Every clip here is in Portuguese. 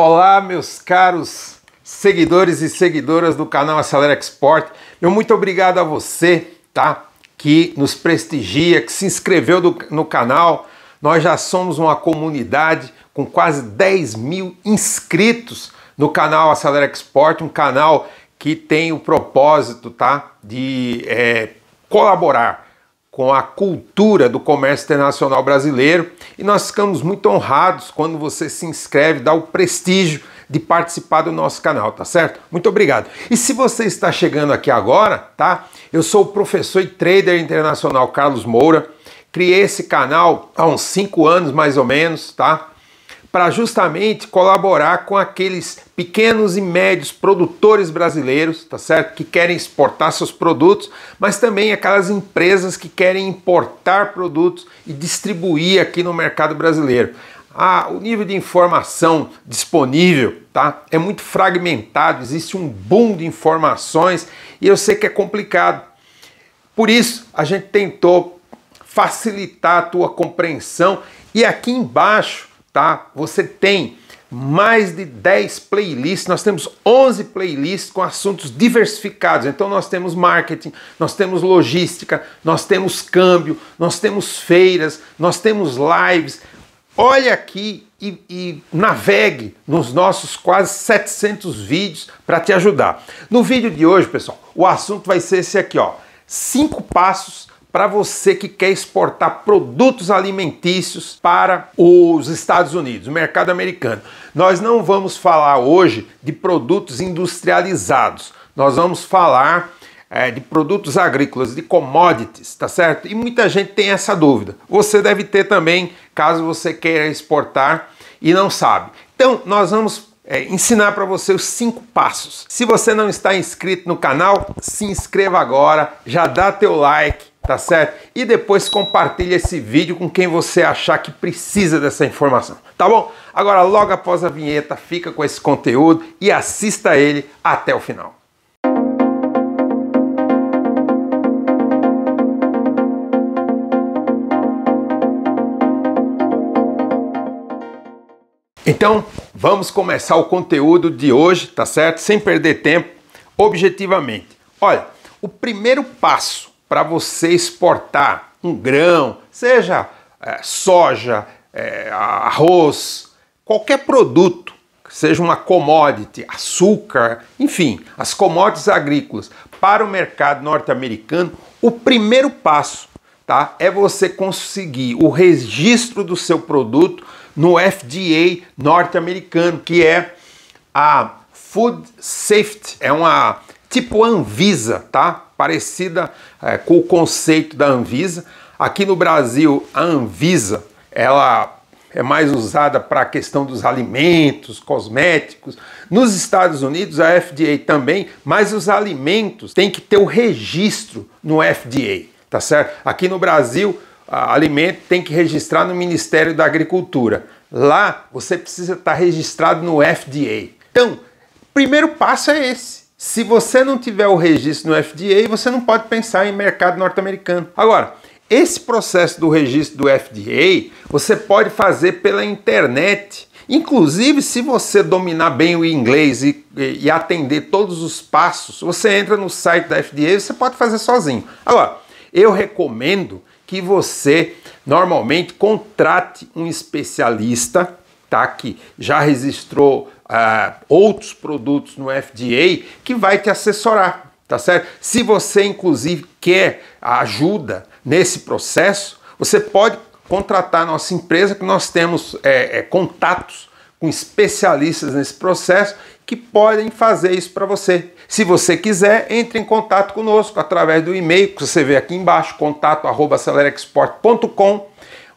Olá, meus caros seguidores e seguidoras do canal Acelera Export. Meu muito obrigado a você, tá? Que nos prestigia, que se inscreveu do, no canal. Nós já somos uma comunidade com quase 10 mil inscritos no canal Acelera Export, um canal que tem o propósito, tá? De é, colaborar com a cultura do comércio internacional brasileiro e nós ficamos muito honrados quando você se inscreve, dá o prestígio de participar do nosso canal, tá certo? Muito obrigado. E se você está chegando aqui agora, tá? Eu sou o professor e trader internacional Carlos Moura. Criei esse canal há uns cinco anos mais ou menos, tá? para justamente colaborar com aqueles pequenos e médios produtores brasileiros, tá certo? Que querem exportar seus produtos, mas também aquelas empresas que querem importar produtos e distribuir aqui no mercado brasileiro. Ah, o nível de informação disponível tá? é muito fragmentado, existe um boom de informações e eu sei que é complicado. Por isso, a gente tentou facilitar a tua compreensão e aqui embaixo tá? Você tem mais de 10 playlists, nós temos 11 playlists com assuntos diversificados. Então nós temos marketing, nós temos logística, nós temos câmbio, nós temos feiras, nós temos lives. Olha aqui e, e navegue nos nossos quase 700 vídeos para te ajudar. No vídeo de hoje, pessoal, o assunto vai ser esse aqui, ó. Cinco passos para você que quer exportar produtos alimentícios para os Estados Unidos, o mercado americano. Nós não vamos falar hoje de produtos industrializados, nós vamos falar é, de produtos agrícolas, de commodities, tá certo? E muita gente tem essa dúvida. Você deve ter também, caso você queira exportar e não sabe. Então, nós vamos é, ensinar para você os cinco passos. Se você não está inscrito no canal, se inscreva agora, já dá teu like tá certo? E depois compartilha esse vídeo com quem você achar que precisa dessa informação, tá bom? Agora, logo após a vinheta, fica com esse conteúdo e assista ele até o final. Então, vamos começar o conteúdo de hoje, tá certo? Sem perder tempo, objetivamente. Olha, o primeiro passo para você exportar um grão, seja é, soja, é, arroz, qualquer produto, seja uma commodity, açúcar, enfim, as commodities agrícolas para o mercado norte-americano, o primeiro passo tá, é você conseguir o registro do seu produto no FDA norte-americano, que é a Food Safety, é uma tipo Anvisa, tá? Parecida é, com o conceito da Anvisa. Aqui no Brasil, a Anvisa, ela é mais usada para a questão dos alimentos, cosméticos. Nos Estados Unidos, a FDA também, mas os alimentos têm que ter o registro no FDA, tá certo? Aqui no Brasil, alimento tem que registrar no Ministério da Agricultura. Lá, você precisa estar tá registrado no FDA. Então, primeiro passo é esse se você não tiver o registro no FDA, você não pode pensar em mercado norte-americano. Agora, esse processo do registro do FDA, você pode fazer pela internet. Inclusive, se você dominar bem o inglês e, e atender todos os passos, você entra no site da FDA e você pode fazer sozinho. Agora, eu recomendo que você normalmente contrate um especialista tá, que já registrou ah, outros produtos no FDA que vai te assessorar, tá certo? Se você, inclusive, quer ajuda nesse processo, você pode contratar nossa empresa, que nós temos é, é, contatos com especialistas nesse processo que podem fazer isso para você. Se você quiser, entre em contato conosco através do e-mail que você vê aqui embaixo, contato@acelerexport.com.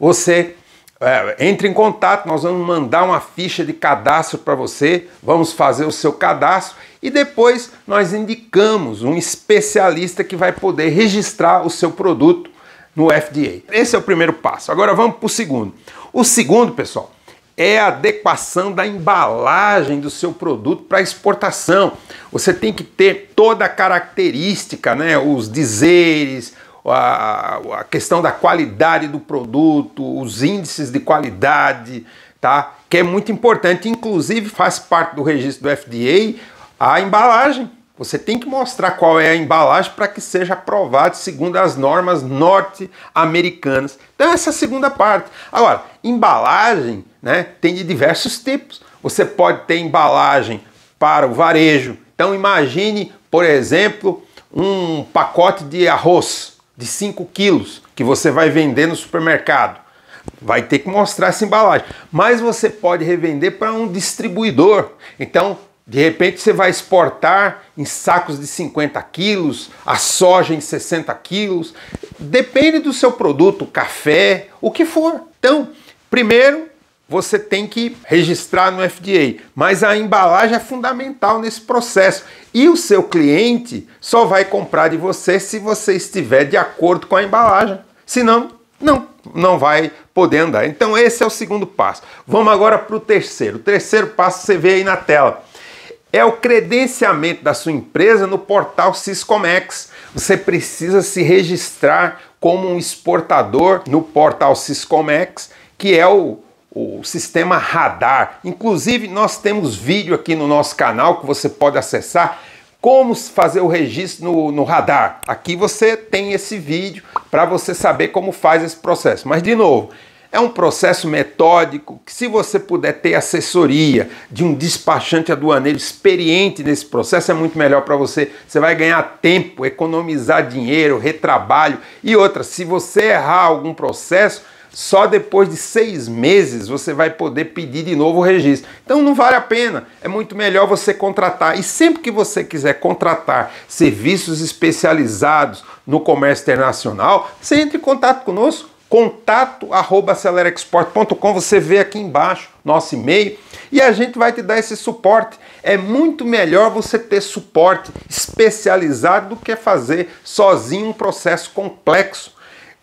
Você é, entre em contato, nós vamos mandar uma ficha de cadastro para você, vamos fazer o seu cadastro e depois nós indicamos um especialista que vai poder registrar o seu produto no FDA. Esse é o primeiro passo. Agora vamos para o segundo. O segundo, pessoal, é a adequação da embalagem do seu produto para exportação. Você tem que ter toda a característica, né? Os dizeres, a, a questão da qualidade do produto, os índices de qualidade, tá? Que é muito importante, inclusive faz parte do registro do FDA a embalagem. Você tem que mostrar qual é a embalagem para que seja aprovado segundo as normas norte-americanas. Então essa é a segunda parte. Agora, embalagem, né, tem de diversos tipos. Você pode ter embalagem para o varejo. Então imagine, por exemplo, um pacote de arroz, de 5 quilos que você vai vender no supermercado. Vai ter que mostrar essa embalagem. Mas você pode revender para um distribuidor. Então, de repente, você vai exportar em sacos de 50 quilos, a soja em 60 quilos. Depende do seu produto, café, o que for. Então, primeiro, você tem que registrar no FDA, mas a embalagem é fundamental nesse processo. E o seu cliente só vai comprar de você se você estiver de acordo com a embalagem. Senão, não, não vai poder andar. Então esse é o segundo passo. Vamos agora para o terceiro. O terceiro passo você vê aí na tela. É o credenciamento da sua empresa no portal Siscomex. Você precisa se registrar como um exportador no portal Siscomex, que é o o sistema radar. Inclusive, nós temos vídeo aqui no nosso canal que você pode acessar como fazer o registro no, no radar. Aqui você tem esse vídeo para você saber como faz esse processo. Mas, de novo, é um processo metódico que, se você puder ter assessoria de um despachante aduaneiro experiente nesse processo, é muito melhor para você. Você vai ganhar tempo, economizar dinheiro, retrabalho e outra. Se você errar algum processo, só depois de seis meses você vai poder pedir de novo o registro. Então não vale a pena. É muito melhor você contratar. E sempre que você quiser contratar serviços especializados no comércio internacional, você entre em contato conosco contato arroba você vê aqui embaixo nosso e-mail e a gente vai te dar esse suporte. É muito melhor você ter suporte especializado do que fazer sozinho um processo complexo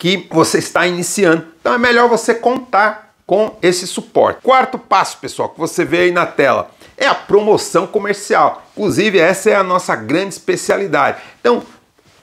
que você está iniciando. Então é melhor você contar com esse suporte. Quarto passo, pessoal, que você vê aí na tela, é a promoção comercial. Inclusive, essa é a nossa grande especialidade. Então,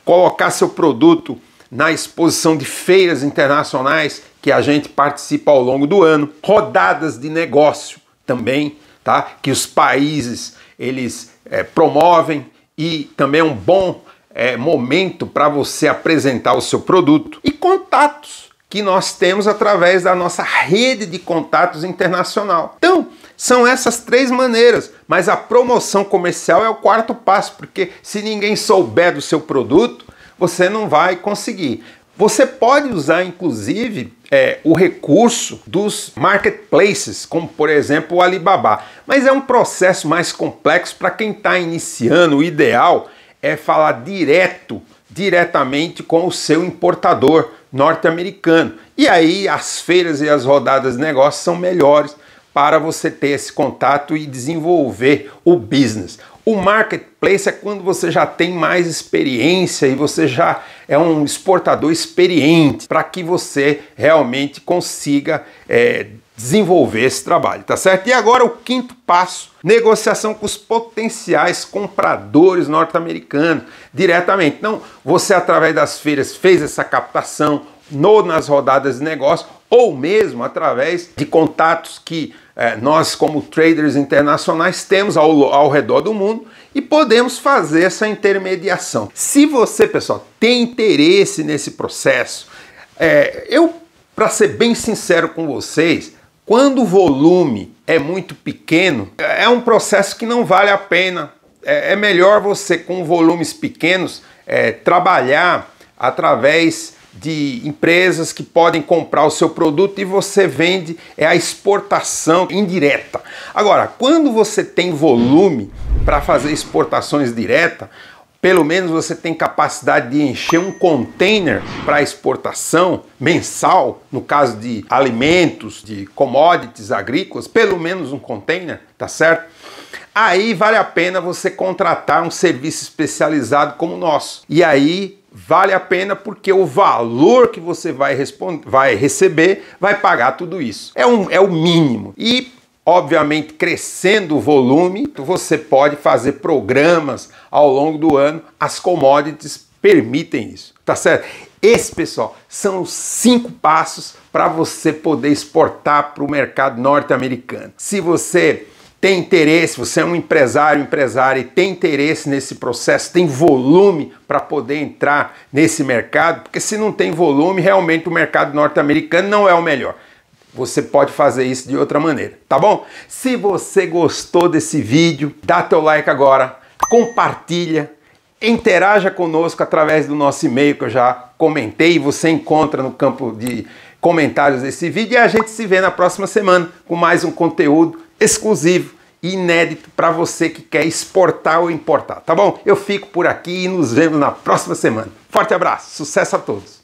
colocar seu produto na exposição de feiras internacionais que a gente participa ao longo do ano, rodadas de negócio também, tá? Que os países eles é, promovem e também é um bom é, momento para você apresentar o seu produto e contatos que nós temos através da nossa rede de contatos internacional. Então, são essas três maneiras, mas a promoção comercial é o quarto passo, porque se ninguém souber do seu produto, você não vai conseguir. Você pode usar, inclusive, é, o recurso dos marketplaces, como por exemplo o Alibaba, mas é um processo mais complexo para quem está iniciando. O ideal é falar direto, diretamente com o seu importador norte-americano. E aí as feiras e as rodadas de negócios são melhores para você ter esse contato e desenvolver o business. O marketplace é quando você já tem mais experiência e você já é um exportador experiente para que você realmente consiga é, desenvolver esse trabalho, tá certo? E agora o quinto passo, negociação com os potenciais compradores norte-americanos diretamente. Então, você através das feiras fez essa captação, no nas rodadas de negócio, ou mesmo através de contatos que é, nós, como traders internacionais, temos ao, ao redor do mundo e podemos fazer essa intermediação. Se você, pessoal, tem interesse nesse processo, é, eu, para ser bem sincero com vocês, quando o volume é muito pequeno, é, é um processo que não vale a pena. É, é melhor você, com volumes pequenos, é, trabalhar através de empresas que podem comprar o seu produto e você vende, é a exportação indireta. Agora, quando você tem volume para fazer exportações direta, pelo menos você tem capacidade de encher um container para exportação mensal, no caso de alimentos, de commodities agrícolas, pelo menos um container, tá certo? Aí vale a pena você contratar um serviço especializado como o nosso. E aí vale a pena porque o valor que você vai, vai receber vai pagar tudo isso. É, um, é o mínimo. E obviamente crescendo o volume, você pode fazer programas ao longo do ano. As commodities permitem isso, tá certo? Esse, pessoal, são os cinco passos para você poder exportar para o mercado norte-americano. Se você tem interesse, você é um empresário, empresária e tem interesse nesse processo, tem volume para poder entrar nesse mercado, porque se não tem volume, realmente o mercado norte-americano não é o melhor. Você pode fazer isso de outra maneira, tá bom? Se você gostou desse vídeo, dá teu like agora, compartilha, interaja conosco através do nosso e-mail que eu já comentei, você encontra no campo de comentários desse vídeo e a gente se vê na próxima semana com mais um conteúdo exclusivo, inédito para você que quer exportar ou importar, tá bom? Eu fico por aqui e nos vemos na próxima semana. Forte abraço, sucesso a todos!